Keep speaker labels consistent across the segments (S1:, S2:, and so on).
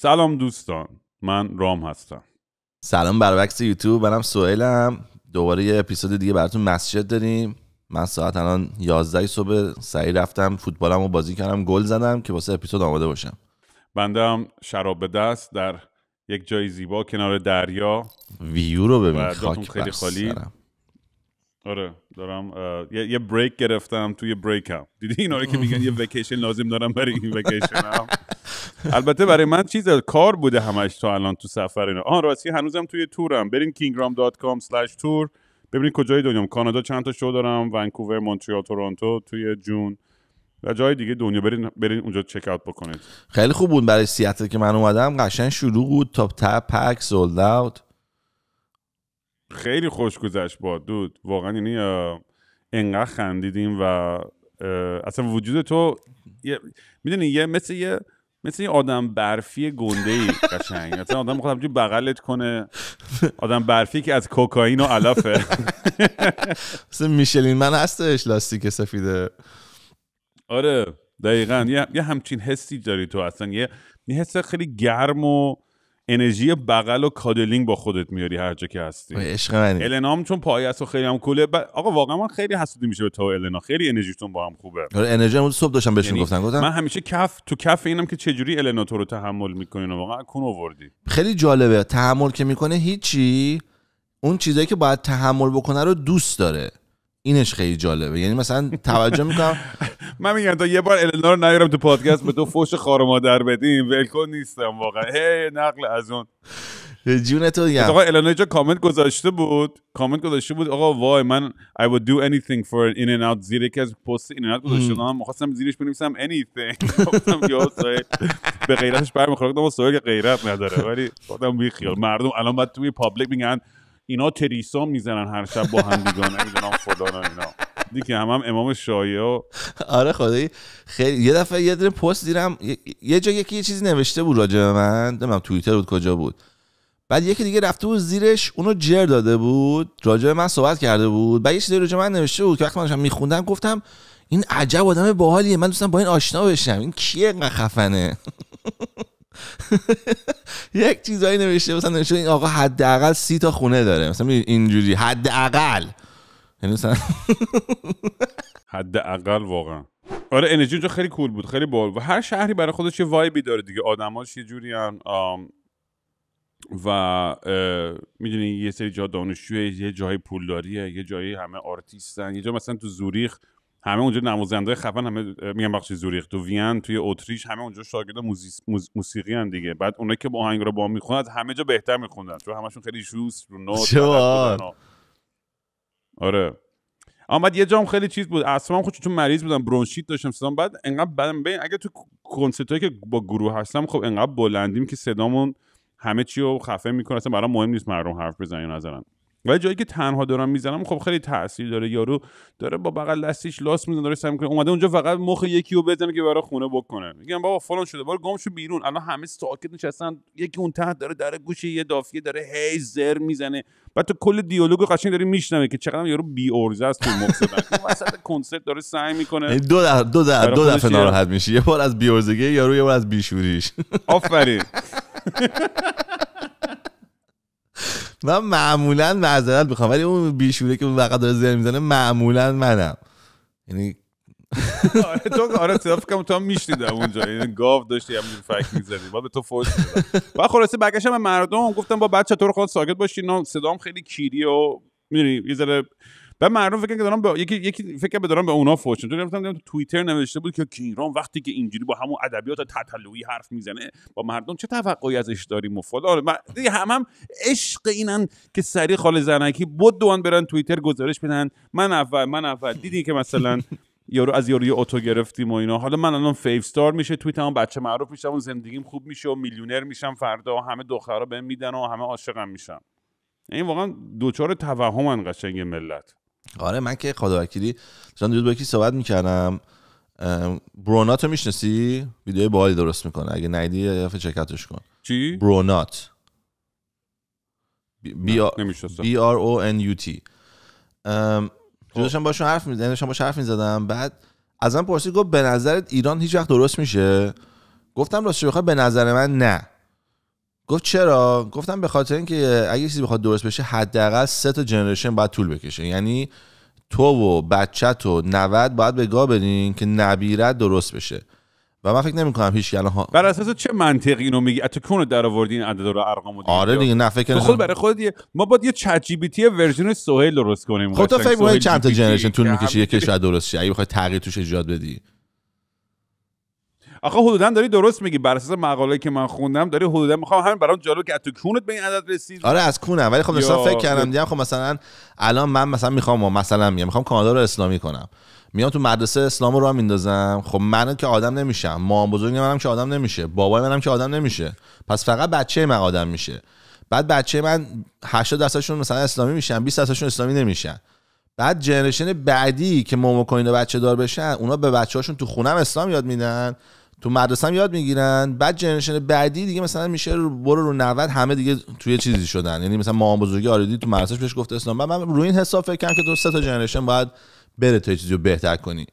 S1: سلام دوستان من رام هستم سلام وکس یوتیوب منم سوئیلم دوباره یه اپیزود دیگه براتون مسجد داریم من ساعت الان 11 صبح سعی رفتم فوتبالم رو بازی کردم گل زدم که واسه اپیزود آماده باشم
S2: بنده هم شراب دست در یک جای زیبا کنار دریا ویو رو ببین خاک خیلی خالی دارم. آره دارم یه،, یه بریک گرفتم توی هم دیدی اینا آره که میگن یه وکیشن لازم دارم برای این البته برای من چیز کار بوده همش تا الان تو سفر اینا آن راستی هنوزم توی تورم برین kingram.com/tour ببینید کجای دنیا کانادا چند تا شو دارم ونکوور مونتریال تورنتو توی جون و جای دیگه دنیا برین, برین اونجا چک اوت بکنید
S1: خیلی خوب بود برای سیاتل که من اومدم قشنگ شروع بود تاپ تا پک سولد اوت
S2: خیلی خوش گذشت بود دود واقعا یعنی انقدر خندیدیم و اصلا وجود تو میدونی یه مثل یه مثل یه آدم برفی گنده ای قشنگ مثلا آدم میخواد همجوری بغلت کنه آدم برفی که از کوکائین و علفه
S1: مثل میشلین من هستش لاستیک سفیده
S2: آره دقیقا یه, همچین حسی داری تو اصلا یه, یه حس خیلی گرم و انرژی بغل و کادلینگ با خودت میاری هر جا که هستی
S1: عشق منی
S2: النا چون پای است و خیلی هم کوله ب... آقا واقعا من خیلی حسودی میشه به تو النا خیلی انرژیتون با هم خوبه آره
S1: انرژی هم صبح داشتم بهش میگفتم یعنی گفتم من
S2: همیشه کف تو کف اینم که جوری النا تو رو تحمل
S1: میکنین واقعا
S2: کون آوردی
S1: خیلی جالبه تحمل که میکنه هیچی اون چیزایی که باید تحمل بکنه رو دوست داره اینش خیلی جالبه یعنی مثلا توجه میکنم
S2: من میگم تا یه بار النا رو نیارم تو پادکست به تو فوش خار مادر بدیم ولکن نیستم واقعا هی نقل از اون جون تو آقا النا جا کامنت گذاشته بود کامنت گذاشته بود آقا وای من I would do anything for an in and out زیر یکی از پست این اند گذاشته من می‌خواستم زیرش بنویسم anything گفتم یا سایل به غیرتش برمیخوره گفتم سایل غیرت نداره ولی خودم بیخیال مردم الان بعد توی پابلیک میگن اینا تریسا میزنن هر شب با هم دیگه نمیدونم فلان اینا
S1: دیگه هم, هم امام شایعه آره خدایی خیلی یه دفعه یه دونه پست دیدم یه جا یکی یه چیزی نوشته بود راجع به من نمیدونم توییتر بود کجا بود بعد یکی دیگه رفته بود زیرش اونو جر داده بود راجع به من صحبت کرده بود بعد یه چیزی راجع من نوشته بود که وقتی من داشتم میخوندم گفتم این عجب آدم باحالیه من دوستم با این آشنا بشم این کیه انقدر خفنه یک چیزایی نوشته مثلا نوشته این آقا حداقل سی تا خونه داره مثلا اینجوری حداقل یعنی مثلا حداقل
S2: واقعا آره انرژی اونجا خیلی کول بود خیلی بال و هر شهری برای خودش یه وایبی داره دیگه آدماش یه جوری هم و میدونی یه سری جا دانشجوه یه جای پولداریه یه جایی همه آرتیستن یه جا مثلا تو زوریخ همه اونجا نوازنده خفن همه میگم بخشی زوریخ تو وین توی اتریش همه اونجا شاگرد موسیقی هم دیگه بعد اونایی که با آهنگ رو با میخونن از همه جا بهتر میخوندن چون همشون خیلی شوس رو نوت آره اما یه جام خیلی چیز بود اصلا خودم چون مریض بودم برونشیت داشتم صدام بعد انقدر بدم ببین اگه تو کنسرتایی که با گروه هستم خب انقدر بلندیم که صدامون همه چی رو خفه میکنه اصلا برام مهم نیست مردم حرف بزنن نظرن ولی جایی که تنها دارم میزنم خب خیلی تاثیر داره یارو داره با بغل دستیش لاس میزنه داره سعی میکنه اومده اونجا فقط مخ یکی رو بزنه که برای خونه بکنه میگم بابا فلان شده بار گم بیرون الان همه ساکت نشستن یکی اون تحت داره در گوش یه دافیه داره هی زر میزنه بعد تو کل دیالوگو قشنگ داری میشنوه که چقدر یارو بی ارزه است تو مخ وسط کنسرت داره سعی میکنه
S1: یعنی دو دو دو دفعه ناراحت میشی یه بار از بی ارزگی یارو یه بار از شوریش آفرین من معمولا معذرت میخوام ولی اون بیشوره که اون وقت داره زیر میزنه معمولا منم یعنی
S2: آره، تو آره صدا فکرم تو هم میشنیدم اونجا یعنی گاو داشتی همینجور فک میزدی بعد به تو فوش و خلاصه برگشتم به مردم گفتم با بچه تو رو خود ساکت باشین صدام خیلی کیری و میدونی یه ذره و مردم فکر کردن به یکی یکی فکر به به اونا فوش چون گفتم تو توییتر نوشته بود که کیران وقتی که اینجوری با همون ادبیات تطلعی حرف میزنه با مردم چه توقعی ازش داریم و فلان آره، هم هم عشق اینن که سری خال زنکی بود دوان برن توییتر گزارش بدن من اول من اول دیدی که مثلا یارو از یارو یه اتو گرفتیم و اینا حالا من الان فیو استار میشه توی هم بچه معروف میشم و زندگیم خوب میشه و میلیونر میشم فردا و همه دخترها بهم میدن و همه عاشقم میشم
S1: این واقعا دوچار توهمن قشنگ ملت آره من که خدا وکیلی داشتم با یکی صحبت میکردم بروناتو رو میشناسی ویدیو درست میکنه اگه نیدی یه چکتش کن چی برونات بی آر او ان یو تی خب. داشتم باشون حرف میزدم داشتم باش حرف میزدم بعد ازم پرسید گفت به نظرت ایران هیچ وقت درست میشه گفتم راستش بخوای به نظر من نه گفت چرا گفتم به خاطر اینکه اگه چیزی بخواد درست بشه حداقل سه تا جنریشن باید طول بکشه یعنی تو و بچه تو 90 باید به گا بدین که نبیرت درست بشه و من فکر نمی کنم هیچ الان ها
S2: بر اساس چه منطقی اینو میگی تو کونو در آوردی این عدد رو ارقام رو آره دیگه نه فکر خود خب، برای خود ما باید یه چت جی بی تی
S1: ورژن سهیل درست کنیم خودت خب، فکر چند تا جنریشن طول میکشه یه کشور درست شه اگه بخوای تغییر توش ایجاد بدی
S2: آخه حدودا داری درست میگی بر اساس مقاله که من خوندم داری حدودا میخوام همین برام جالب که تو کونت به این عدد رسید
S1: آره از کونم ولی خب مثلا فکر کردم دیدم خب مثلا الان من مثلا میخوام مثلا میام میخوام کانادا رو اسلامی کنم میام تو مدرسه اسلام رو میندازم خب منو که آدم نمیشم مام بزرگ منم که آدم نمیشه بابای منم که آدم نمیشه پس فقط بچه من آدم میشه بعد بچه من 80 درصدشون مثلا اسلامی میشن 20 درصدشون اسلامی نمیشن بعد جنریشن بعدی که مومو کوین بچه دار بشن اونا به بچه هاشون تو خونم اسلام یاد میدن تو مدرسه هم یاد میگیرن بعد جنریشن بعدی دیگه مثلا میشه برو رو 90 همه دیگه توی چیزی شدن یعنی مثلا مامان بزرگی آردی تو مدرسه بهش گفته اسلام من روی این حساب فکر کنم که تو سه تا جنریشن باید بره تا چیزی رو بهتر کنی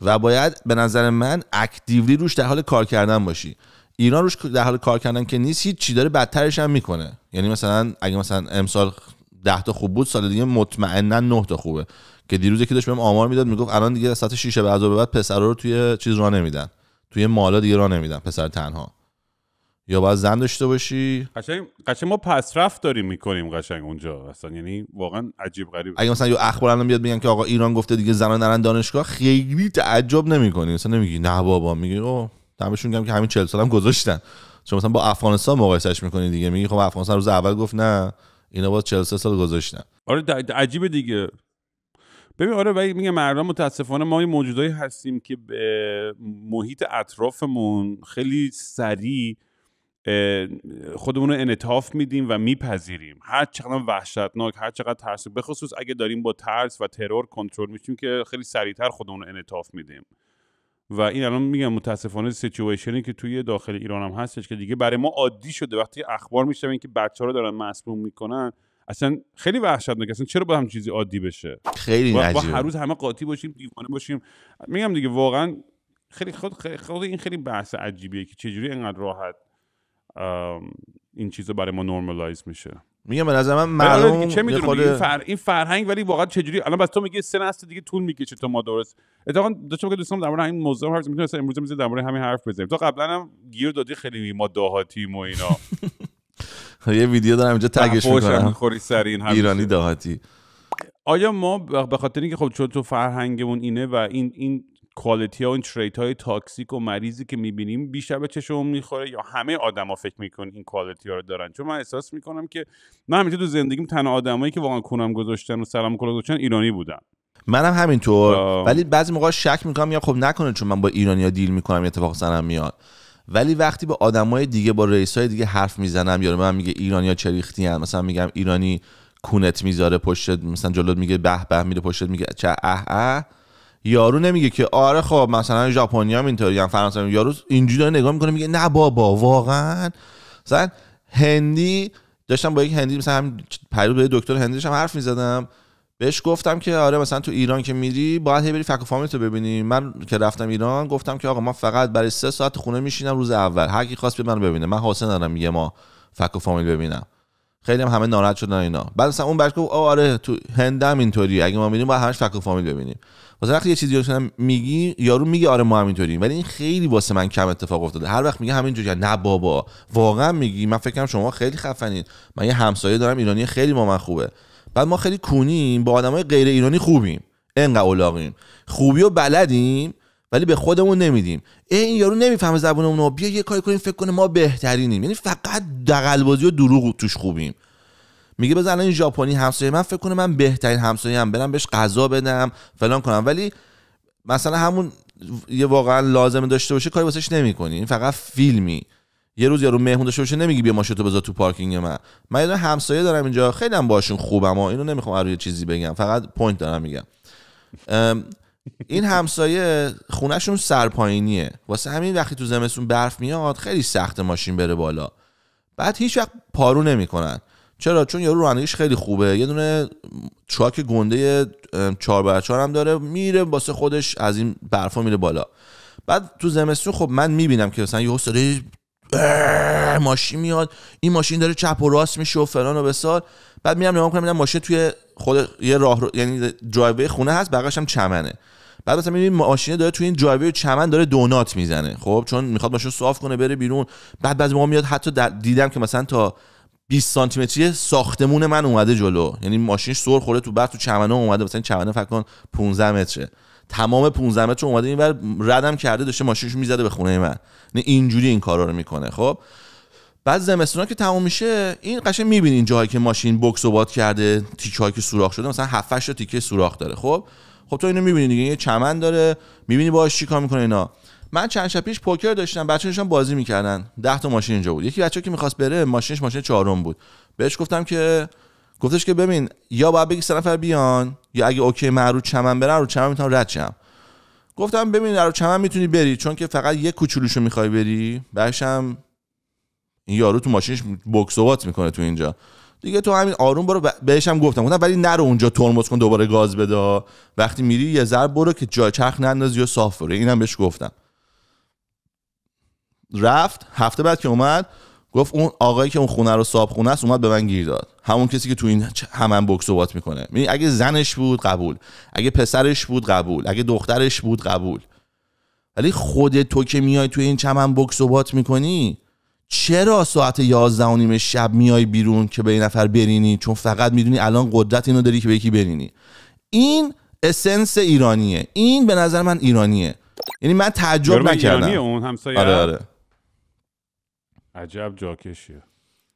S1: و باید به نظر من اکتیولی روش در حال کار کردن باشی ایران روش در حال کار کردن که نیست هیچ چی داره بدترش هم میکنه یعنی مثلا اگه مثلا امسال 10 تا خوب بود سال دیگه مطمئنا 9 تا خوبه که دیروز که داشت بهم آمار میداد میگفت الان دیگه ساعت 6 بعد از بعد پسرا رو توی چیز راه نمیدن توی مالا دیگه را نمیدن پسر تنها یا باید زن داشته باشی
S2: قشنگ قشنگ ما پس رفت داریم میکنیم قشنگ اونجا اصلا یعنی واقعا عجیب غریب اگه مثلا یه
S1: اخبار الان بیاد بگن که آقا ایران گفته دیگه زنان نرن دانشگاه خیلی تعجب نمیکنی مثلا نمیگی نه بابا میگی او دمشون گم که همین 40 سالم هم گذاشتن چون مثلا با افغانستان مقایسهش میکنی دیگه میگی خب افغانستان روز اول گفت نه اینا باز 43 سال گذاشتن
S2: آره عجیب دیگه ببین آره ولی میگم مردم متاسفانه ما موجودایی هستیم که به محیط اطرافمون خیلی سریع خودمون رو انطاف میدیم و میپذیریم هر چقدر وحشتناک هر چقدر ترس بخصوص خصوص اگه داریم با ترس و ترور کنترل میشیم که خیلی سریعتر خودمون رو انطاف میدیم و این الان میگم متاسفانه سیچویشنی که توی داخل ایران هم هستش که دیگه برای ما عادی شده وقتی اخبار میشنویم که بچه ها رو دارن مسموم میکنن اصلا خیلی وحشتناک اصلا چرا با هم چیزی عادی بشه خیلی با, با هر روز همه قاطی باشیم دیوانه باشیم میگم دیگه واقعا خیلی خود, خود این خیلی بحث عجیبیه که چجوری اینقدر راحت این چیزا برای ما نورمالایز میشه
S1: میگم به نظر من معلوم چه میدونم این, فر...
S2: این فرهنگ ولی واقعا چجوری الان بس تو میگی سن هست دیگه طول میکشه تا ما درست اتفاقا که دوستام در مورد همین موضوع حرف میتونیم امروز میذیم در مورد همین حرف بزنیم تو قبلا هم گیر دادی خیلی ما داهاتی و اینا
S1: یه ویدیو دارم اینجا تگش میکنم خوری سری این ایرانی داهاتی
S2: آیا ما به خاطر اینکه خب چون تو فرهنگمون اینه و این این کوالیتی ها و این تریت های تاکسیک و مریضی که میبینیم بیشتر به چشمون میخوره یا همه آدما فکر میکنن این کوالیتی ها رو دارن چون من احساس میکنم که من همیشه تو زندگیم تنها آدمایی که واقعا کنم گذاشتن و سلام کلا گذاشتن ایرانی بودن
S1: منم همینطور ولی بعضی موقع شک میکنم یا خب نکنه چون من با ایرانیا دیل میکنم اتفاق سرم میاد ولی وقتی به آدمای دیگه با های دیگه حرف میزنم یارو من میگه ایرانیا چریختی مثلا میگم ایرانی کونت میذاره پشت مثلا جلوت میگه به به میره پشت میگه چه اه اه یارو نمیگه که آره خب مثلا ژاپنیا هم اینطوری هم فرانسوی یارو اینجوری نگاه میکنه میگه نه بابا واقعا مثلا هندی داشتم با یک هندی مثلا هم به دکتر هندیش هم حرف میزدم بهش گفتم که آره مثلا تو ایران که میری باید هی بری فک و تو ببینی من که رفتم ایران گفتم که آقا ما فقط برای سه ساعت خونه میشینم روز اول هر کی خواست به من ببینه من حاصل ندارم یه ما فک و فامیل ببینم خیلی هم همه ناراحت شدن اینا بعد مثلا اون برش گفت آره تو هندم اینطوری اگه ما میریم باید همش فک و فامیل ببینیم واسه وقتی یه چیزی میگی یارو میگه آره ما هم اینطوری ولی این خیلی واسه من کم اتفاق افتاده هر وقت میگه همینجوری نه بابا واقعا میگی من فکرم شما خیلی خفنین من یه همسایه دارم ایرانی خیلی با من خوبه بعد ما خیلی کونیم با آدمای غیر ایرانی خوبیم انقدر اولاقیم خوبی و بلدیم ولی به خودمون نمیدیم ای این یارو نمیفهمه زبونمون بیا یه کاری کنیم فکر کنه ما بهترینیم یعنی فقط دغلبازی و دروغ توش خوبیم میگه بزن این ژاپنی همسایه من فکر کنه من بهترین همسایه هم برم بهش غذا بدم فلان کنم ولی مثلا همون یه واقعا لازمه داشته باشه کاری واسش نمیکنی فقط فیلمی یه روز یارو مهمون داشته باشه نمیگی بیا تو بذار تو پارکینگ من من یه همسایه دارم اینجا خیلی هم باشون خوبم ما اینو نمیخوام روی چیزی بگم فقط پوینت دارم میگم این همسایه خونهشون سرپایینیه واسه همین وقتی تو زمستون برف میاد خیلی سخت ماشین بره بالا بعد هیچ وقت پارو نمیکنن چرا چون یارو رانندگیش خیلی خوبه یه دونه چاک گنده 4 هم داره میره واسه خودش از این برفا میره بالا بعد تو زمستون خب من میبینم که مثلا یهو سری ماشین میاد این ماشین داره چپ و راست میشه و فلان و بسار بعد میام نگاه میکنم ماشین توی خود یه راه رو... یعنی درایوی خونه هست بغلش هم چمنه بعد مثلا میبینی ماشین داره توی این درایوی چمن داره دونات میزنه خب چون میخواد ماشین صاف کنه بره بیرون بعد بعضی موقع میاد حتی دیدم که مثلا تا 20 سانتی متری ساختمون من اومده جلو یعنی ماشینش سر خورده تو بعد تو چمنه اومده مثلا چمنه فکر کن 15 متره تمام 15 متر اومده اینور ردم کرده داشته ماشینش میزده به خونه من نه اینجوری این کارا رو میکنه خب بعد زمستون که تمام میشه این قشنگ میبینین جاهایی که ماشین بکس و کرده تیکه هایی که سوراخ شده مثلا 7 8 تیکه سوراخ داره خب خب تو اینو میبینی دیگه یه چمن داره میبینی باهاش چیکار میکنه اینا من چند شب پیش پوکر داشتم بچه‌هاشون بازی میکردن 10 تا ماشین اینجا بود یکی بچه که میخواست بره ماشینش ماشین چهارم بود بهش گفتم که گفتش که ببین یا باید بگی سه نفر بیان یا اگه اوکی من رو چمن برم رو چمن میتونم رد شم گفتم ببین رو چمن میتونی بری چون که فقط یه کوچولوشو میخوای بری بعدشم این یارو تو ماشینش بکسوات میکنه تو اینجا دیگه تو همین آروم برو بهش هم گفتم گفتم ولی نرو اونجا ترمز کن دوباره گاز بده وقتی میری یه ضرب برو که جای چرخ نندازی یا صاف اینم بهش گفتم رفت هفته بعد که اومد گفت اون آقایی که اون خونه رو صاحب خونه است اومد به من گیر داد همون کسی که تو این همان بوکس بات میکنه یعنی اگه زنش بود قبول اگه پسرش بود قبول اگه دخترش بود قبول ولی خود تو که میای تو این چمن بوکس بات میکنی چرا ساعت 11 و نیم شب میای بیرون که به این نفر برینی چون فقط میدونی الان قدرت اینو داری که به یکی برینی این اسنس ایرانیه این به نظر من ایرانیه یعنی من تعجب نکردم ایرانیه اون همسایه آره،
S2: عجب جاکشیه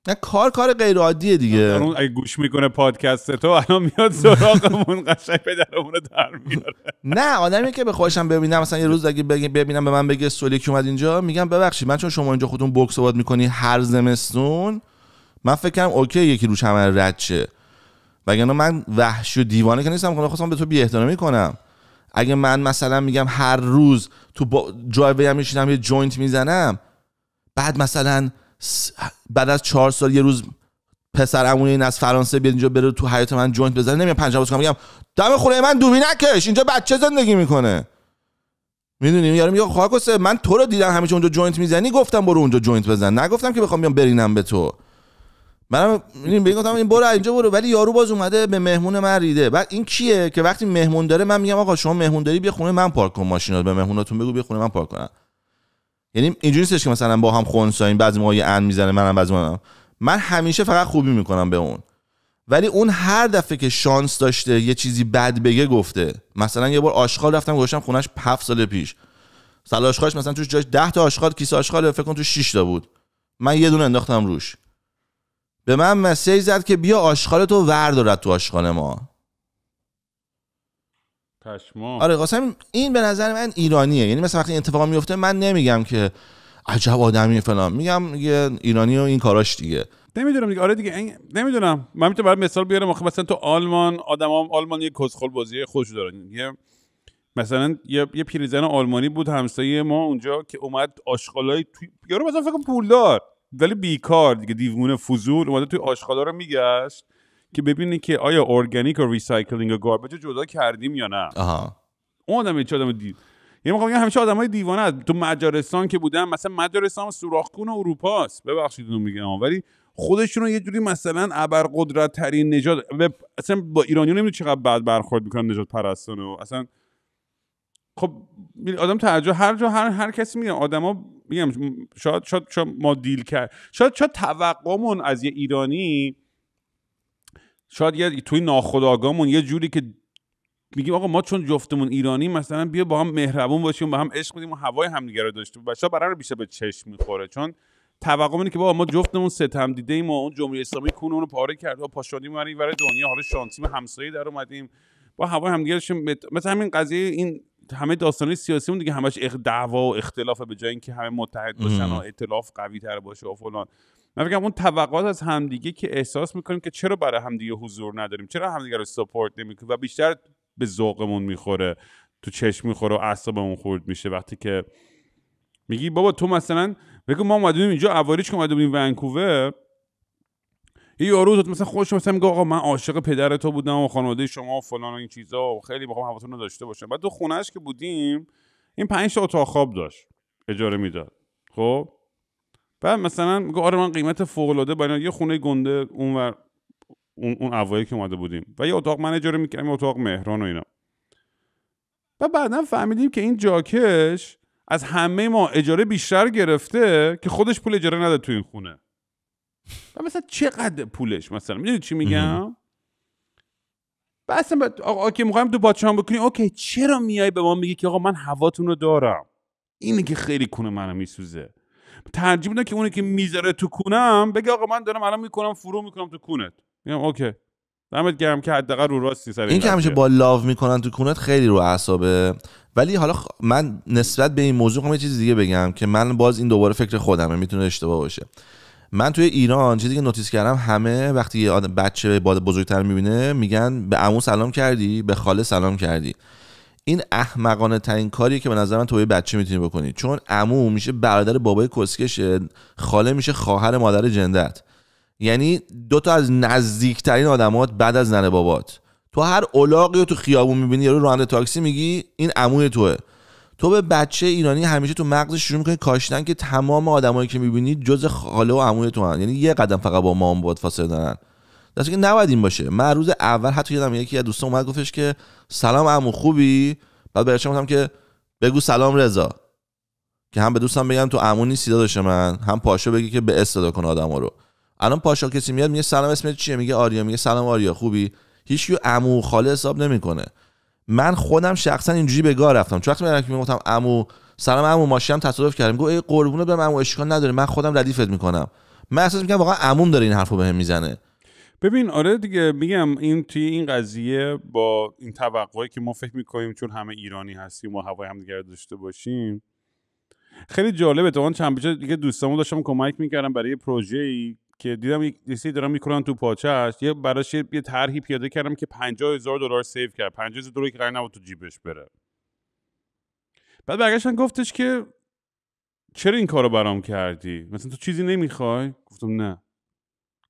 S2: نه کار کار غیر عادیه دیگه اون اگه گوش میکنه پادکست تو الان میاد
S1: سراغمون قشنگ پدرمون رو در میاره نه آدمی که به خواهشم ببینم مثلا یه روز اگه ببینم به من بگه سولیک اومد اینجا میگم ببخشید من چون شما اینجا خودتون بوکس آباد میکنی هر زمستون من فکر کنم اوکی یکی روش همه رد شه وگرنه من وحشی و دیوانه که نیستم به تو بی احترامی کنم اگه من مثلا میگم هر روز تو با جای هم یه جوینت میزنم بعد مثلا بعد از چهار سال یه روز پسر این از فرانسه بیاد اینجا بره تو حیات من جوینت بزنه نمیام پنجاه کنم میگم دم خونه من دوبی نکش اینجا بچه زندگی میکنه میدونیم یارو میگه خاکوسه من تو رو دیدم همیشه اونجا جوینت میزنی گفتم برو اونجا جوینت بزن نگفتم که بخوام بیام برینم به تو منم میگم بگم گفتم این برو اینجا برو ولی یارو باز اومده به مهمون من ریده بعد این کیه که وقتی مهمون داره من میگم آقا شما مهمون داری بیا خونه من پارک کن ماشینات به مهموناتون بگو بیا خونه من پارک یعنی اینجوری نیستش که مثلا با هم خونساین بعضی موقع یه ان میزنه منم بعضی موقع من همیشه فقط خوبی میکنم به اون ولی اون هر دفعه که شانس داشته یه چیزی بد بگه گفته مثلا یه بار آشغال رفتم گذاشتم خونش 7 سال پیش سال آشغالش مثلا توش جاش 10 تا آشغال کیسه آشغال فکر کن تو 6 تا بود من یه دونه انداختم روش به من مسیج زد که بیا آشغال تو وردارد تو آشغال ما پشمان آره قاسم این به نظر من ایرانیه یعنی مثلا وقتی اتفاق میفته من نمیگم که عجب آدمی فلان میگم یه ایرانی و این کاراش دیگه
S2: نمیدونم دیگه آره دیگه نمیدونم من میتونم برای مثال بیارم آخه مثلا تو آلمان هم آلمان یه کسخل بازی خوش دارن یه مثلا یه, یه پیرزن آلمانی بود همسایه ما اونجا که اومد آشغالای توی یارو مثلا فکر پولدار ولی بیکار دیگه دیوونه فضول اومده توی آشغالا رو میگشت که ببینه که آیا ارگانیک و ریسایکلینگ و گاربیج جدا کردیم یا نه آها اون آدم چه آدم دید یعنی میگم همه همیشه آدمای دیوانه هست. تو مجارستان که بودن مثلا مجارستان کون اروپا است ببخشید اون میگم ولی خودشون رو یه جوری مثلا ابرقدرت ترین نجات مثلا اصلا با ایرانی نمیدونم چقدر بعد برخورد میکنن نجات پرستانه و اصلا خب آدم تعجب هر جا هر هر کسی میگه آدما میگم شاید شاید, شاید ما دیل کرد شاید شاید توقعمون از یه ایرانی شاید یه توی ناخداگامون یه جوری که میگیم آقا ما چون جفتمون ایرانی مثلا بیا با هم مهربون باشیم با هم عشق بدیم و هوای همدیگه رو داشته باشیم برای رو بیشتر به چشم میخوره چون توقع اینه که بابا ما جفتمون ستم دیده ایم و اون جمهوری اسلامی کون رو پاره کرد و پاشادی برای برای دنیا حالا شانسیم همسایه در اومدیم با هوای همدیگه داشتیم مثلا همین قضیه این همه داستانی سیاسیمون دیگه همش دعوا و اختلاف به جای اینکه همه متحد باشن و اطلاف قوی باشه و فلان من میگم اون توقعات از همدیگه که احساس میکنیم که چرا برای همدیگه حضور نداریم چرا همدیگه رو سپورت نمیکنیم و بیشتر به ذوقمون میخوره تو چشم میخوره و اعصابمون خورد میشه وقتی که میگی بابا تو مثلا بگو ما اومدیم اینجا اواریش که اومدیم ونکوور یه یارو مثلا خوش مثلا میگه آقا من عاشق پدر تو بودم و خانواده شما و فلان و این چیزا و خیلی میخوام حواستون داشته باشم بعد تو خونهش که بودیم این پنج تا اتاق خواب داشت اجاره میداد خب بعد مثلا میگه آره من قیمت فوق العاده برای یه خونه گنده اونور اون اون اوایل که اومده بودیم و یه اتاق من اجاره میکردم اتاق مهران و اینا و بعدا فهمیدیم که این جاکش از همه ما اجاره بیشتر گرفته که خودش پول اجاره نده تو این خونه و مثلا چقدر پولش مثلا میدونی چی میگم و اصلا با... آقا که میخوایم تو بکنی اوکی چرا میای به ما میگی که آقا من هواتون رو دارم اینه که خیلی کونه منو میسوزه ترجیح میدم که اونی که میذاره تو کونم بگه آقا من دارم الان میکنم فرو میکنم تو کونت میگم اوکی دمت گرم که حداقل رو راستی سر این, این که همیشه با
S1: لاو میکنن تو کونت خیلی رو اعصابه ولی حالا من نسبت به این موضوع هم یه چیز دیگه بگم که من باز این دوباره فکر خودمه میتونه اشتباه باشه من توی ایران چیزی که نوتیس کردم همه وقتی یه آدم بچه باد بزرگتر میبینه میگن به عمو سلام کردی به خاله سلام کردی این احمقانه ترین کاری که به نظر من تو بچه میتونی بکنی چون عمو میشه برادر بابای کسکشه خاله میشه خواهر مادر جندت یعنی دوتا از نزدیکترین آدمات بعد از ننه بابات تو هر اولاقی رو تو خیابون میبینی رو راننده تاکسی میگی این عموی توه تو به بچه ایرانی همیشه تو مغزش شروع میکنی کاشتن که تمام آدمایی که میبینی جز خاله و عموی تو هن. یعنی یه قدم فقط با مام فاصله دارن درسته که نباید این باشه من روز اول حتی یادم یکی از دوستان اومد گفتش که سلام عمو خوبی بعد بهش گفتم که بگو سلام رضا که هم به دوستم بگم تو عمو نیستی داداش من هم پاشا بگی که به استدا کن آدما رو الان پاشا کسی میاد میگه سلام اسمت چیه میگه آریا میگه سلام آریا خوبی هیچ عمو خاله حساب نمیکنه من خودم شخصا اینجوری به گاه رفتم چون وقتی که میگفتم عمو سلام عمو ماشیم تصادف کردم گفت ای قربونه به عمو اشکال نداره من خودم ردیفت میکنم من احساس میکنم واقعا عموم داره این حرفو بهم میزنه
S2: ببین آره دیگه میگم این توی این قضیه با این توقعی که ما فکر میکنیم چون همه ایرانی هستیم و هوای همدیگه داشته باشیم خیلی جالبه تو چند بچه دیگه دوستامو داشتم کمک میکردم برای پروژه ای که دیدم یه سری دارم میکنن تو هست یه براش یه طرحی پیاده کردم که 50000 هزار دلار سیو کرد پنجه دلاری که قرار نبود تو جیبش بره بعد برگشتن گفتش که چرا این کارو برام کردی مثلا تو چیزی نمیخوای گفتم نه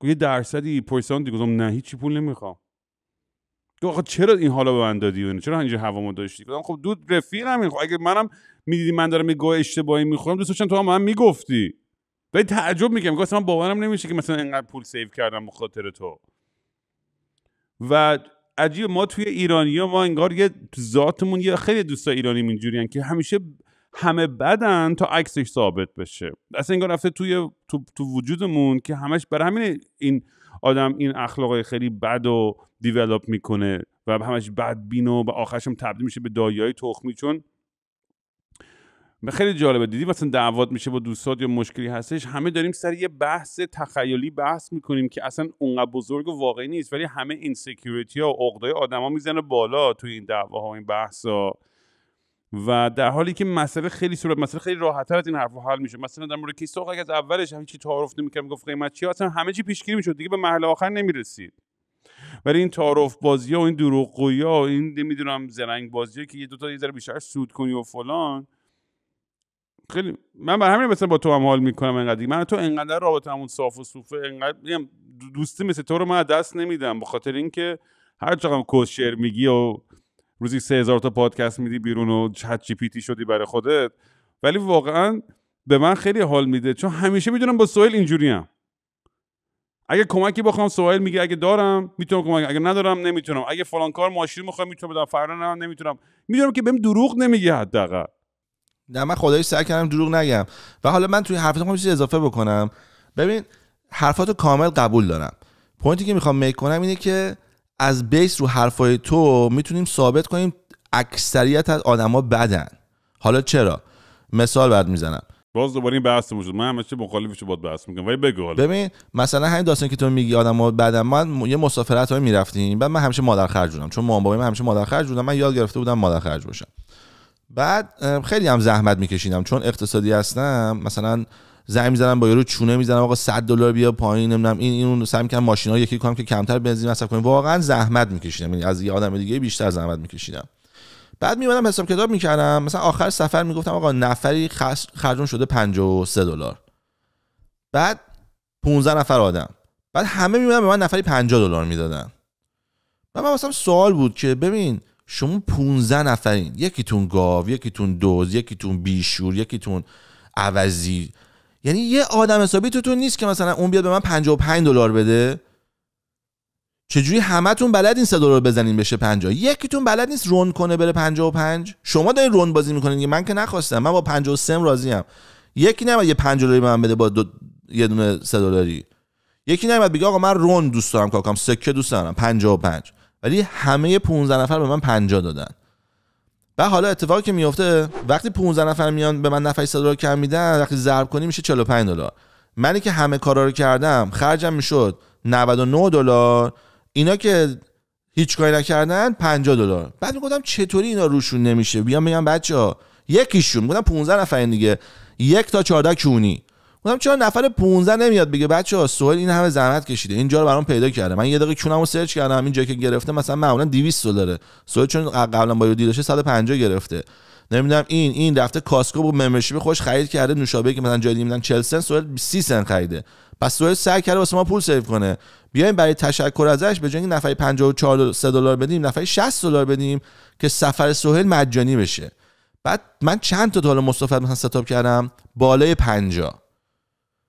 S2: یه درصدی پرساندی دیگه گفتم نه هیچی پول نمیخوام تو آخه چرا این حالا به من دادی چرا اینجا هوامو داشتی گفتم خب دود رفیقم خب اگه منم میدیدی من دارم یه اشتباهی میخورم دوست داشتم تو هم من میگفتی ولی تعجب میکنم گفتم من باورم نمیشه که مثلا اینقدر پول سیو کردم به خاطر تو و عجیب ما توی ایرانی ها ما انگار یه ذاتمون یه خیلی دوستا ایرانی اینجوریان که همیشه همه بدن تا عکسش ثابت بشه اصلا انگار رفته توی تو, تو وجودمون که همش بر همین این آدم این اخلاقای خیلی بد و دیولپ میکنه و همش بدبین و به هم تبدیل میشه به دایای تخمی چون خیلی جالبه دیدی مثلا دعوات میشه با دوستات یا مشکلی هستش همه داریم سر یه بحث تخیلی بحث میکنیم که اصلا اونقدر بزرگ و واقعی نیست ولی همه سکیوریتی ها و عقدای آدما میزنه بالا توی این دعواها و این ها. و در حالی که مسئله خیلی صورت مسئله خیلی راحتتر از این حرفو حل میشه مثلا در مورد کیس اگه از اولش هم چی تعارف نمیکرد میگفت قیمت چی اصلا همه چی پیشگیری میشد دیگه به محل آخر نمیرسید ولی این تعارف بازی و این دروغ و این نمیدونم زرنگ بازی که یه دو تا یه ذره بیشتر سود کنی و فلان خیلی من بر همین مثلا با تو هم حال میکنم انقدر من تو انقدر همون صاف و صوفه اینقدر میگم دوستی مثل تو رو من دست نمیدم به خاطر اینکه هر چقدر کوشر میگی و روزی سه هزار تا پادکست میدی بیرون و چت جی پیتی شدی برای خودت ولی واقعا به من خیلی حال میده چون همیشه میدونم با سوهل اینجوریم اگه کمکی بخوام سوال میگه اگه دارم میتونم کمک اگه ندارم نمیتونم اگه فلان کار ماشین میخوام میتونم بدم فردا هم نمیتونم
S1: میدونم که بهم دروغ نمیگه حداقل نه من خدایی سعی کردم دروغ نگم و حالا من توی حرفت میخوام چیزی اضافه بکنم ببین حرفاتو کامل قبول دارم پوینتی که میخوام میک کنم اینه که از بیس رو حرفای تو میتونیم ثابت کنیم اکثریت از آدما بدن حالا چرا مثال بعد میزنم
S2: باز دوباره این بحث وجود من همیشه مخالفش بود بحث میکنم ولی بگو حالا
S1: ببین مثلا همین داستان که تو میگی آدما بدن من یه مسافرت های میرفتیم بعد من همیشه مادر خرج بودم چون مام بابام همیشه مادر خرج بودم من یاد گرفته بودم مادر خرج باشم بعد خیلی هم زحمت میکشیدم چون اقتصادی هستم مثلا زنگ میزنم با یارو چونه میزنم آقا 100 دلار بیا پایین نمیدونم این اینو سعی میکنم ماشینا یکی کنم که کمتر بنزین مصرف کنیم واقعا زحمت میکشیدم یعنی از یه آدم دیگه بیشتر زحمت میکشیدم بعد میمدم حساب کتاب میکردم مثلا آخر سفر میگفتم آقا نفری خرجون شده 53 دلار بعد 15 نفر آدم بعد همه میمدن به من نفری 50 دلار میدادن و من مثلا سوال بود که ببین شما 15 نفرین یکیتون گاو یکیتون دوز یکیتون بیشور یکیتون عوضی یعنی یه آدم حسابی تو نیست که مثلا اون بیاد به من 55 دلار بده چجوری همتون بلد این 3 دلار بزنین بشه 50 یکیتون بلد نیست رون کنه بره 55 شما دارین رون بازی میکنین من که نخواستم من با 53 راضی ام یکی نباید یه 5 دلاری به من بده با دو... یه دونه 3 دلاری یکی نمیاد بگه آقا من رون دوست دارم کاکام سکه دوست دارم 55 ولی همه 15 نفر به من 50 دادن و حالا اتفاقی که میفته وقتی 15 نفر میان به من نفع 100 دلار کم میدن وقتی ضرب کنی میشه 45 دلار منی که همه کارا رو کردم خرجم میشد 99 دلار اینا که هیچ کاری نکردن 50 دلار بعد میگفتم چطوری اینا روشون نمیشه بیام میگم بچه ها یکیشون میگم 15 نفر دیگه یک تا 14 کونی گفتم چرا نفر 15 نمیاد بگه بچه ها این همه زحمت کشیده اینجا رو برام پیدا کرده من یه دقیقه چونمو سرچ کردم این که گرفته مثلا معمولا 200 دلاره سوال چون قبلا با یودی داشته 150 گرفته نمیدونم این این رفته کاسکو با ممبرشیپ خوش خرید کرده نوشابه که مثلا جای میدن 40 سنت سوال 30 سنت خریده پس سوال سعی کرده واسه ما پول سیو کنه بیایم برای تشکر ازش به جای اینکه نفری 54 دلار بدیم نفری 60 دلار بدیم که سفر سوهل مجانی بشه بعد من چند تا حالا مصطفی مثلا ستاپ کردم بالای 50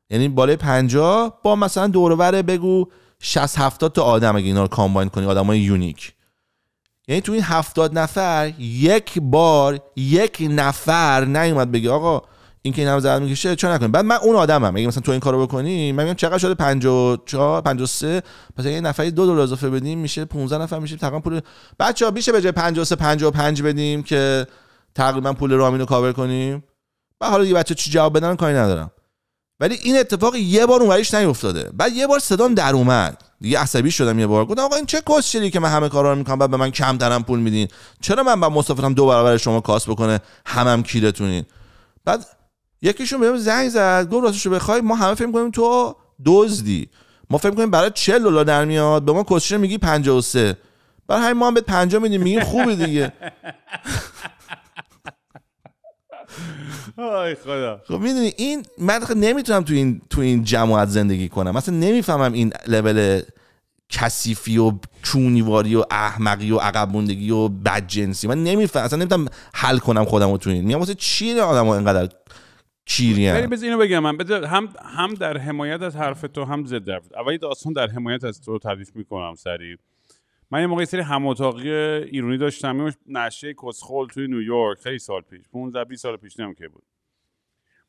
S1: یعنی بالای 50 با مثلا دورور بگو 60 70 تا آدم اگه اینا رو کامباین کنی آدمای یونیک یعنی تو این 70 نفر یک بار یک نفر نیومد بگی آقا این که اینم زرد میکشه چرا نکنیم بعد من اون آدمم اگه مثلا تو این کارو بکنی من میگم چقدر شده 54 53 پس یه نفری دو دلار اضافه بدیم میشه 15 نفر میشه تقریبا پول بچا میشه به جای 53 55 بدیم که تقریبا پول رامینو کاور کنیم و حالا دیگه بچه چی جواب بدن کاری ندارم ولی این اتفاق یه بار اون اونوریش نیافتاده بعد یه بار صدام در اومد دیگه عصبی شدم یه بار گفتم آقا این چه کسچلی که من همه کارا رو میکنم بعد به من کمترم پول میدین چرا من با مسافرم دو برابر شما کاس بکنه همم کیرتونین بعد یکیشون بهم زنگ زد گفت راستش رو بخوای ما همه فکر کنیم تو دزدی ما فکر کنیم برای 40 دلار در میاد به ما رو میگی 53 برای همین ما هم به 50 میدیم میگیم خوبه دیگه
S2: آی خدا
S1: خب میدونی این من خب نمیتونم تو این تو این جماعت زندگی کنم مثلا نمیفهمم این لول کسیفی و چونیواری و احمقی و عقب موندگی و بدجنسی من نمیفهمم اصلا نمیتونم حل کنم خودم رو تو این میگم واسه چی آدمو اینقدر چیری هم
S2: بذار بگم من هم هم در حمایت از حرف تو هم ضد اولی داستان در حمایت از تو تعریف میکنم سریع من یه موقعی سری هم اتاقی ایرانی داشتم یه نشه کسخول توی نیویورک خیلی سال پیش 15 20 سال پیش نمیدونم که بود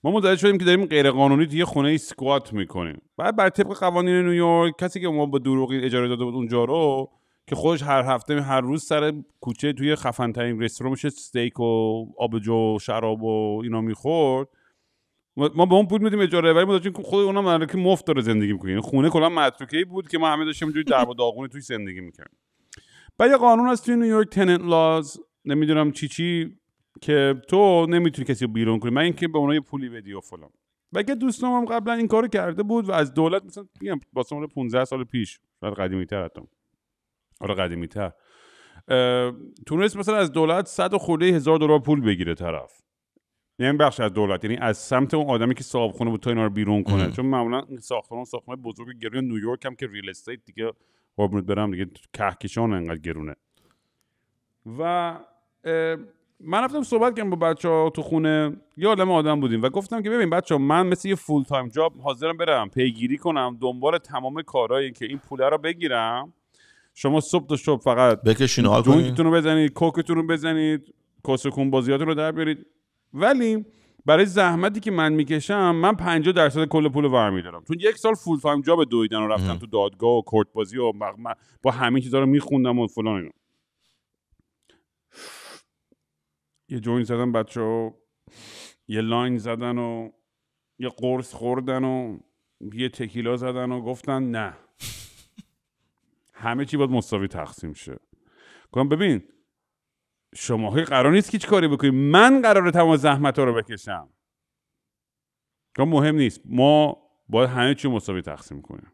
S2: ما متوجه شدیم که داریم غیر قانونی توی خونه ای سکوات میکنیم بعد بر طبق قوانین نیویورک کسی که ما با دروغی اجاره داده بود اونجا رو که خودش هر هفته هر روز سر کوچه توی خفن ترین رستوران میشه استیک و آبجو و شراب و اینا میخورد ما به اون پول میدیم اجاره ولی ما داشتیم خود اونم که مفت داره زندگی میکنه یعنی خونه کلا متروکه بود که ما همه داشتیم اینجوری در و داغونی توی زندگی میکردیم و یه قانون هست توی نیویورک تننت لاز نمیدونم چی چی که تو نمیتونی کسی بیرون کنی من اینکه به اونها یه پولی بدی و فلان و که قبلا این کارو کرده بود و از دولت مثلا میگم با 15 سال پیش شاید قدیمی تر حتی آره قدیمی تر تونست مثلا از دولت و خورده هزار دلار پول بگیره طرف یعنی بخش از دولت یعنی از سمت اون آدمی که صاحب خونه بود تا اینا رو بیرون کنه چون معمولا ساختمان ساختمان بزرگ گرون نیویورک هم که ریل استیت دیگه قربونت برم دیگه کهکشان انقدر گرونه و من رفتم صحبت کردم با بچه ها تو خونه یه عالم آدم بودیم و گفتم که ببین بچه من مثل یه فول تایم جاب حاضرم برم پیگیری کنم دنبال تمام کارهایی که این پوله رو بگیرم شما صبح تا شب فقط
S1: بکشین حال
S2: رو بزنید کوکتون رو بزنید کاسکون بازیاتون رو در بیارید ولی برای زحمتی که من میکشم من 50 درصد کل پول رو برمیدارم چون یک سال فول تایم جاب دویدن و رفتم تو دادگاه و کورت بازی و با همه چیزا رو میخوندم و فلان اینا یه جوین زدن بچه یه لاین زدن و یه قرص خوردن و یه تکیلا زدن و گفتن نه همه چی باید مساوی تقسیم شه گفتم ببین های قرار نیست هیچ کاری بکنید. من قرار تمام زحمت ها رو بکشم که مهم نیست ما باید همه چی مساوی تقسیم کنیم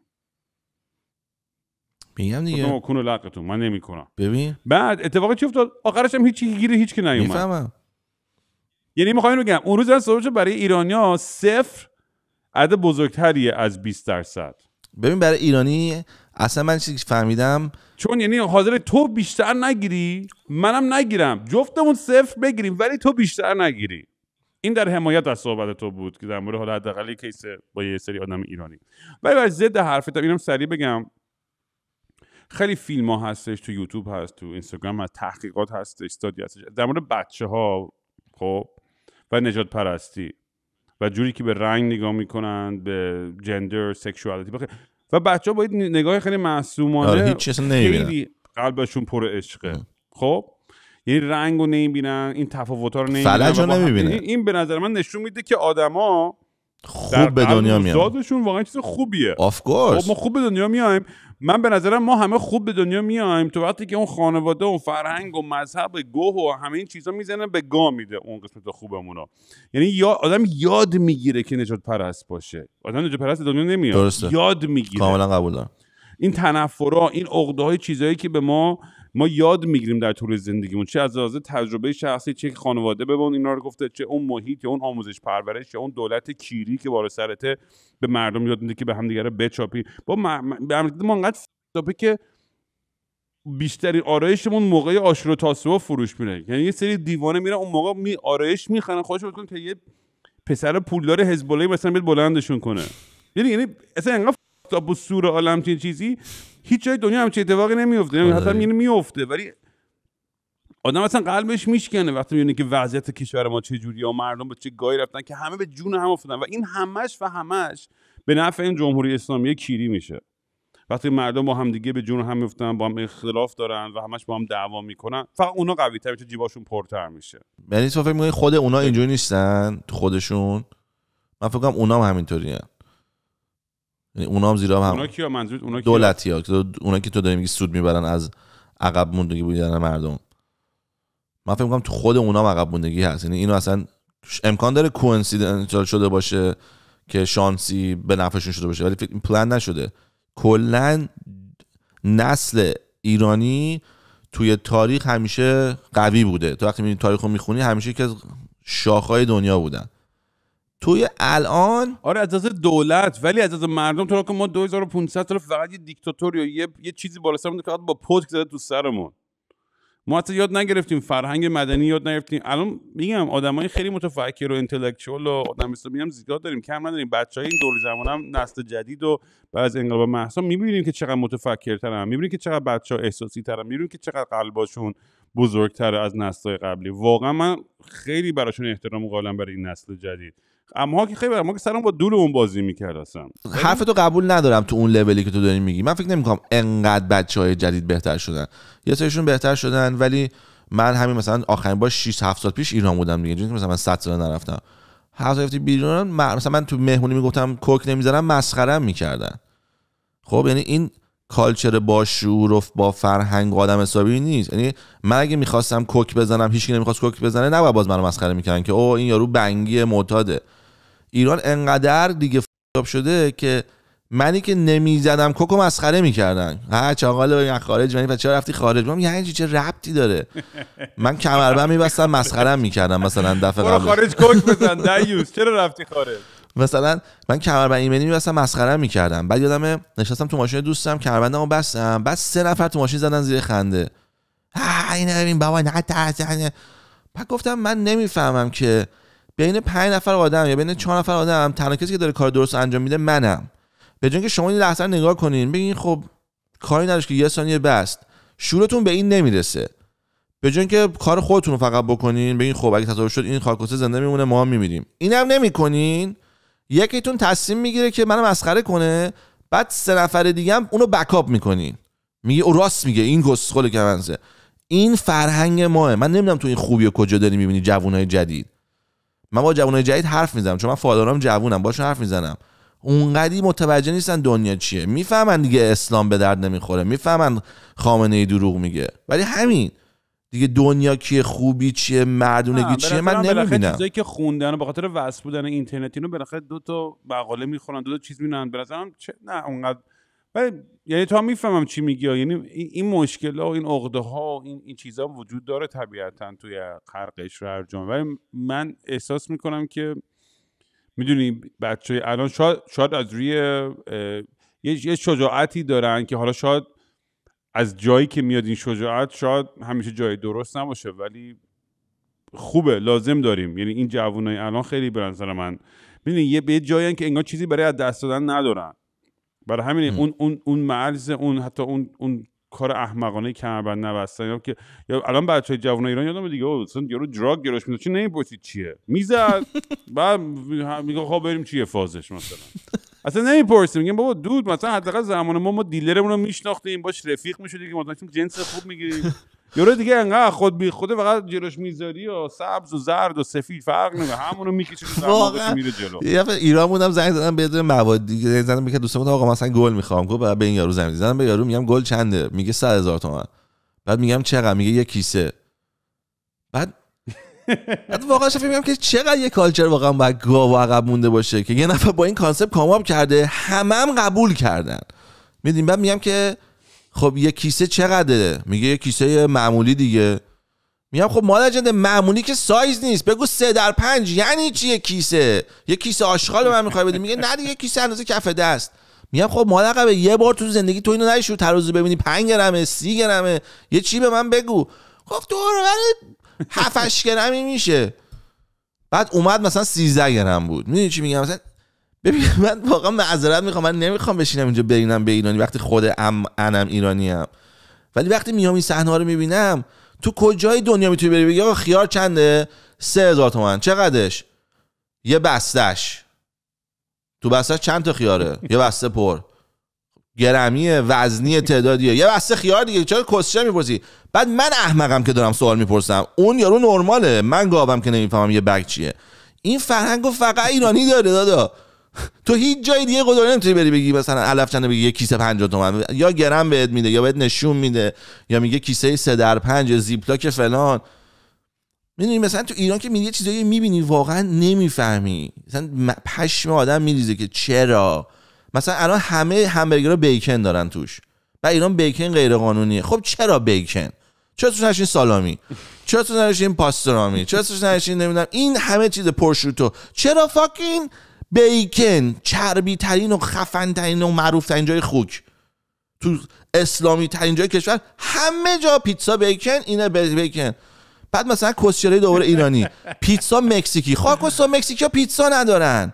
S2: میگم دیگه کنو لقتون من نمی‌کنم. ببین بعد اتفاقی چی افتاد آخرش هم هیچی گیری هیچ نیومد میفهمم یعنی میخوام بگم اون روز از برای ایرانیا صفر عدد بزرگتریه از 20 درصد
S1: ببین برای ایرانی اصلا من چیزی فهمیدم چون یعنی حاضر تو بیشتر
S2: نگیری منم نگیرم جفتمون صفر بگیریم ولی تو بیشتر نگیری این در حمایت از صحبت تو بود که در مورد حالا حداقل کیس با یه سری آدم ایرانی ولی بر ضد حرفتم اینم سریع بگم خیلی فیلم ها هستش تو یوتیوب هست تو اینستاگرام هست تحقیقات هستش استادی هستش در مورد بچه ها خب و نجات پرستی و جوری که به رنگ نگاه میکنن به جندر سکشوالیتی و بچه ها باید نگاه خیلی معصومانه آره هیچ خیلی قلبشون پر عشقه خب یعنی رنگ رو نمیبینن این تفاوت ها رو نمیبینن فلج رو نمیبینن این به نظر من نشون میده که آدما
S1: خوب به دنیا میایم واقعا چیز خوبیه آف خب ما خوب
S2: به دنیا میایم من به نظرم ما همه خوب به دنیا میایم تو وقتی که اون خانواده و فرهنگ و مذهب گوه و همه این چیزا میزنه به گا میده اون قسمت خوبمون یعنی یا آدم یاد میگیره که نجات پرست باشه آدم نجات پرست دنیا نمیاد یاد میگیره کاملا قبول دارم این تنفرا این عقده های چیزایی که به ما ما یاد میگیریم در طول زندگیمون چه از لحاظ تجربه شخصی چه خانواده ببون اینا رو گفته چه اون محیط یا اون آموزش پرورش یا اون دولت کیری که بالا سرته به مردم یاد میده که به همدیگه بچاپی با م... به ما انقدر که بیشترین آرایشمون موقع آشور و فروش میره یعنی یه سری دیوانه میره اون موقع می آرایش میخرن خواهش میکنن که یه پسر پولدار حزب الله مثلا بلندشون کنه یعنی یعنی اصلا انقدر و سور عالم چیزی هیچ جای دنیا همچین اتفاقی نمیفته اصلا یعنی آره. میفته ولی آدم اصلا قلبش میشکنه وقتی میبینه که وضعیت کشور ما چه جوری یا مردم با چه گاهی رفتن که همه به جون هم افتادن و این همش و همش به نفع این جمهوری اسلامی کیری میشه وقتی مردم با هم دیگه به جون هم میفتن با هم اختلاف دارن و همش با هم دعوا میکنن فقط اونا قوی تر میشه جیباشون پرتر میشه
S1: یعنی تو فکر خود اونا اینجوری نیستن خودشون من فکر کنم اونا هم همینطوریه یعنی اونا هم زیرا هم اونا کیا منظور اونا دولتی ها اونا که تو داری میگی سود میبرن از عقب موندگی بودن مردم من فکر میکنم تو خود اونا عقب موندگی هست یعنی اینو اصلا امکان داره کوئنسیدنتال شده باشه که شانسی به نفعشون شده باشه ولی فکر پلان نشده کلا نسل ایرانی توی تاریخ همیشه قوی بوده تو وقتی میبینی تاریخ رو میخونی همیشه که از شاخهای دنیا بودن
S2: توی الان آره از دولت ولی از مردم تو که ما 2500 سال فقط یه دیکتاتوری و یه, یه چیزی بالا سرمون فقط با پتک زده تو سرمون ما حتی یاد نگرفتیم فرهنگ مدنی یاد نگرفتیم الان میگم آدمای خیلی متفکر و انتلکچوال و آدم مثل میگم زیاد داریم کم نداریم بچهای این دور زمان هم نسل جدید و بعد از انقلاب مهسا میبینیم که چقدر متفکرترن میبینیم که چقدر بچه ها احساسی ترن میبینیم که چقدر قلباشون بزرگتر از نسل قبلی واقعا من خیلی براشون احترام قائلم برای این نسل جدید اما که خیلی ما که سرم با دور اون بازی میکرد اصلا
S1: حرف تو قبول ندارم تو اون لولی که تو داری میگی من فکر نمیکنم انقدر بچه های جدید بهتر شدن یه سرشون بهتر شدن ولی من همین مثلا آخرین بار 6 7 سال پیش ایران بودم دیگه مثلا من 100 سال نرفتم هر هفته بیرون مثلا من تو مهمونی میگفتم کوک نمیذارم مسخرم میکردن خب یعنی این کالچر با شعور و با فرهنگ و آدم حسابی نیست یعنی من اگه میخواستم کوک بزنم هیچکی نمیخواست کوک بزنه و باز منو مسخره میکردن که او این یارو بنگی معتاده ایران انقدر دیگه فاب شده که منی که نمیزدم کوکو مسخره میکردن ها چاقال بگن خارج منی چرا رفتی خارج من یعنی چه ربطی داره من کمربند میبستم مسخرم میکردم مثلا دفعه قبل خارج کوک بزن دیوز چرا رفتی خارج مثلا من کمربند ایمنی میبستم مسخره میکردم بعد یادم نشستم تو ماشین دوستم کمربندمو بستم بعد سه نفر تو ماشین زدن زیر خنده این ببین بابا نه بعد گفتم من نمیفهمم که بین 5 نفر آدم یا بین 4 نفر آدم تنها کسی که داره کار درست انجام میده منم به جای که شما این لحظه نگاه کنین بگین خب کاری نداشت که یه ثانیه بست شورتون به این نمیرسه به جای که کار خودتون رو فقط بکنین بگین خب اگه تصادف شد این خاکوسه زنده میمونه ما هم میمیریم اینم نمیکنین یکیتون تصمیم میگیره که منو مسخره کنه بعد سه نفر دیگه هم اونو بکاپ میکنین میگه او راست میگه این گسخل کمنزه این فرهنگ ماه من نمیدونم تو این خوبی کجا داری میبینی جوانای جدید من با جوانای جدید حرف میزنم چون من فادرام جوونم باشون حرف میزنم اونقدی متوجه نیستن دنیا چیه میفهمن دیگه اسلام به درد نمیخوره میفهمن خامنه ای دروغ میگه ولی همین دیگه دنیا کیه خوبی چیه مردونگی چیه من نمیبینم چیزایی
S2: که خوندن به خاطر وصل بودن اینترنتی رو بالاخره دو تا مقاله میخورن دو تا چیز میبینن به نه اونقدر ولی یعنی تا میفهمم چی میگی یعنی این مشکل ها این عقده ها این این چیزا وجود داره طبیعتا توی هر قشر هر ولی من احساس میکنم که میدونی بچه الان شاید, از روی یه شجاعتی دارن که حالا شاید از جایی که میاد این شجاعت شاید همیشه جای درست نباشه ولی خوبه لازم داریم یعنی این جوانای الان خیلی به من میدونی یه به جایی که انگار چیزی برای از دست دادن ندارن برای همین اون اون اون اون حتی اون اون کار احمقانه کمربند نبستن که یا الان بچه جوان ایران یادم دیگه مثلا یارو دراگ گرفت میاد چی نمیپرسید چیه میزد بعد میگه خب بریم چیه فازش مثلا اصلا نمیپرسیم میگم بابا دود مثلا حداقل زمان ما ما دیلرمون رو میشناختیم باش رفیق میشدیم که مثلا جنس خوب میگیریم یورو دیگه انقدر خود بی خوده فقط جلوش میذاری و سبز و زرد و سفید فرق نمیکنه همونو میکشه تو میره جلو یه
S1: ایران بودم زنگ زدم به مواد دیگه زنگ زدم که آقا مثلا گل میخوام گفت به این یارو زنگ زدم به یارو میگم گل چنده میگه 100 هزار تومان بعد میگم چقدر میگه یه کیسه بعد بعد واقعا شفی میگم که چقدر یه کالچر واقعا باید گاو عقب مونده باشه که یه نفر با این کانسپت کاموام کرده همم قبول کردن میدیم بعد میگم که خب یه کیسه چقدره میگه یه کیسه معمولی دیگه میگم خب مادر معمولی که سایز نیست بگو سه در پنج یعنی چیه کیسه یه کیسه آشغال به من میخوای بده میگه نه دیگه کیسه اندازه کف دست میگم خب مادر یه بار تو زندگی تو اینو نشو ترازو ببینی 5 گرمه 30 گرمه یه چی به من بگو گفت خب دور ولی 7 8 گرمی میشه بعد اومد مثلا 13 گرم بود میدونی چی میگم مثلا ببین من واقعا معذرت میخوام من نمیخوام بشینم اینجا ببینم به ایرانی وقتی خود ام انم ایرانی هم. ولی وقتی میام این صحنه رو میبینم تو کجای دنیا میتونی بری بگی آقا خیار چنده سه هزار تومن چقدرش یه بستش تو بستش چند تا خیاره یه بسته پر گرمیه وزنی تعدادیه یه بسته خیار دیگه چرا کسچه میپرسی بعد من احمقم که دارم سوال میپرسم اون یارو نرماله من گاوم که نمیفهمم یه بگ چیه این فرهنگو فقط ایرانی داره دادا تو هیچ جای دیگه قدرت نمیتونی بری بگی مثلا علف چنده بگی یه کیسه 50 تومن یا گرم بهت میده یا بهت نشون میده یا میگه کیسه 3 در 5 زیپلاک فلان میدونی مثلا تو ایران که میگه چیزایی میبینی واقعا نمیفهمی مثلا پشم آدم میریزه که چرا مثلا الان همه همبرگر بیکن دارن توش و ایران بیکن غیر قانونیه خب چرا بیکن چرا تو نشین سالامی چرا تو نشین پاسترامی چرا تو نشین نمیدونم این همه چیز پرشوتو چرا فاکین بیکن چربی ترین و خفن ترین و معروف ترین جای خوک تو اسلامی ترین جای کشور همه جا پیتزا بیکن اینه بیکن بعد مثلا کسچره دوباره ایرانی پیتزا مکزیکی خاکستان خب مکزیکی ها پیتزا ندارن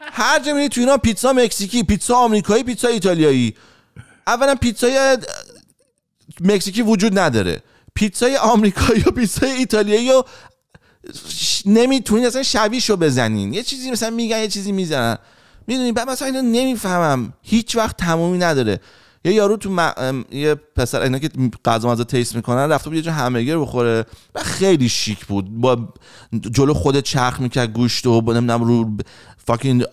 S1: هر جا میری تو اینا پیتزا مکزیکی پیتزا آمریکایی پیتزا ایتالیایی اولا پیتزای مکزیکی وجود نداره پیتزای آمریکایی و پیتزای ایتالیایی و نمیتونین اصلا شبیشو بزنین یه چیزی مثلا میگن یه چیزی میزنن میدونین بعد مثلا اینو نمیفهمم هیچ وقت تمومی نداره یه یارو تو یه پسر اینا که قضا مزه تیست میکنن رفته بود یه جا همگر بخوره و خیلی شیک بود با جلو خود چرخ میکرد گوشت و نمیدونم رو فاکین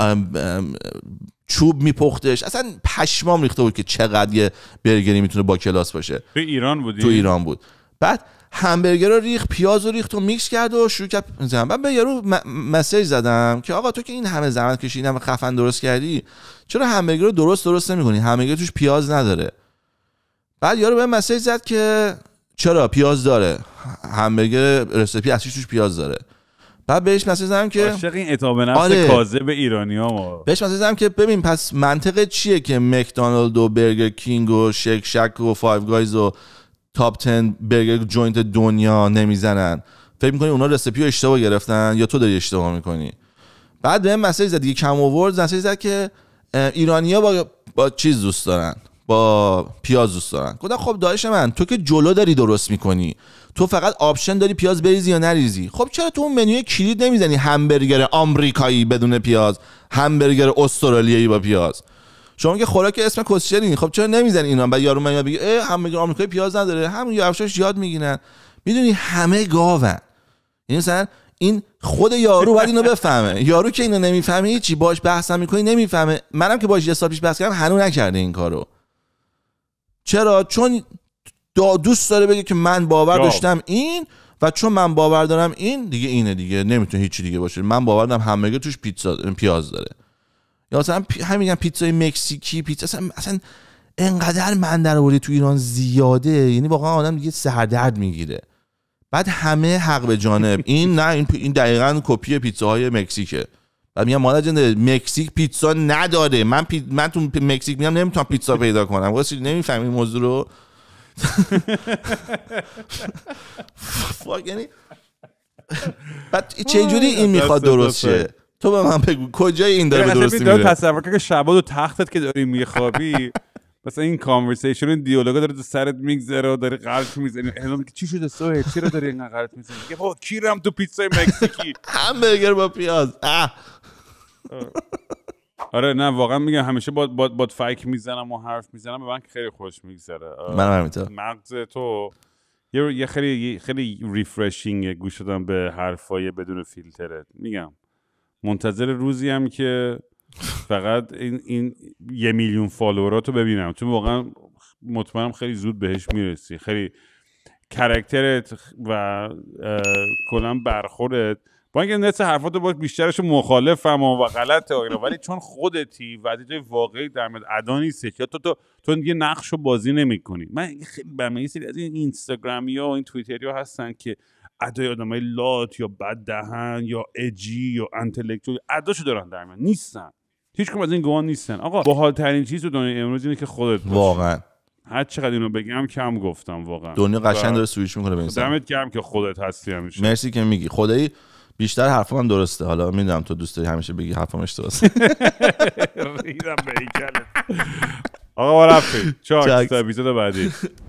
S1: چوب میپختش اصلا پشمام ریخته بود که چقدر یه برگری میتونه با کلاس باشه تو ایران بودی تو ایران بود بعد همبرگر رو ریخ، پیاز رو ریخت و میکس کرد و شروع کرد زدم به یارو م- مسیج زدم که آقا تو که این همه زحمت کشیدی همه خفن درست کردی چرا همبرگر رو درست درست نمیکنی همبرگر توش پیاز نداره بعد یارو به مسیج زد که چرا پیاز داره همبرگر رسیپی اصلیش توش پیاز داره بعد بهش مسیج زدم که عاشق این اتاب نفس آره. کاذب ایرانی ها ما بهش مسیج زدم که ببین پس منطقه چیه که مکدونالد و برگر کینگ و شک شک و فایو گایز و تاپ 10 برگر جوینت دنیا نمیزنن فکر میکنی اونا رسیپی رو اشتباه گرفتن یا تو داری اشتباه میکنی بعد به مسیج زد دیگه کم آورد مسیج زد که ایرانیا با با چیز دوست دارن با پیاز دوست دارن گفتم خب داعش من تو که جلو داری درست میکنی تو فقط آپشن داری پیاز بریزی یا نریزی خب چرا تو اون منوی کلید نمیزنی همبرگر آمریکایی بدون پیاز همبرگر استرالیایی با پیاز شما که خوراک اسم کسچرین خب چرا نمیزن اینا بعد یارو من بگه هم میگه آمریکایی پیاز نداره همون یواشاش یاد میگیرن میدونی همه گاون یعنی این سر، این خود یارو باید اینو بفهمه یارو که اینو نمیفهمه هیچی باش بحث میکنی نمیفهمه منم که باش یه سال پیش بحث کردم هنوز نکرده این کارو چرا چون دا دوست داره بگه که من باور داشتم این و چون من باور دارم این دیگه اینه دیگه نمیتونه هیچی دیگه باشه من باور دارم توش پیتزا پیاز داره یا مثلا همین میگن پیتزای مکزیکی پیتزا اصلا اصلا انقدر من در تو ایران زیاده یعنی واقعا آدم دیگه سردرد میگیره بعد همه حق به جانب این نه این این دقیقا کپی پیتزاهای مکزیکه بعد میگم مادر جنده مکزیک پیتزا نداره من من تو مکزیک میام نمیتونم پیتزا پیدا کنم واسه نمیفهمی موضوع رو یعنی بعد چه جوری این میخواد درست شه تو به من بگو کجای این داره درستی میره تصور
S2: که شبا و تختت که داری میخوابی مثلا این کانورسیشن دیالوگا داره تو سرت میگذره و داره قلط میزنی که چی شده سوه چرا داری اینقدر قلط میزنی میگه بابا کیرم تو پیتزای مکزیکی همبرگر با پیاز آره نه واقعا میگم همیشه با با با فک میزنم و حرف میزنم به من خیلی خوش میگذره من همینطور مغز تو یه خیلی خیلی ریفرشینگ گوش دادن به حرفای بدون فیلتره میگم منتظر روزی هم که فقط این, این یه میلیون فالوورات رو ببینم تو واقعا مطمئنم خیلی زود بهش میرسی خیلی کرکترت و کلا برخورت با اینکه نصف حرفات باش بیشترش مخالفم و غلط ولی چون خودتی و واقعی در مورد ادا نیست که تو تو تو دیگه نقش رو بازی نمیکنی من خیلی برم از این اینستاگرامی ها و این توییتری ها هستن که ادای آدمای لات یا بد دهن یا اجی یا انتلیکتو اداشو دارن در من نیستن هیچ از این گوان نیستن آقا باحال ترین چیز تو دنیای امروز اینه که
S1: خودت باشی واقعا
S2: هر چقدر اینو بگم کم گفتم واقعا دنیا قشنگ داره سویش میکنه به این دمت گرم که خودت هستی همیشه
S1: مرسی که میگی خدایی بیشتر حرف هم درسته حالا میدونم تو دوست داری همیشه بگی حرفم اشتباهه
S2: ریدم به
S1: آقا بعدی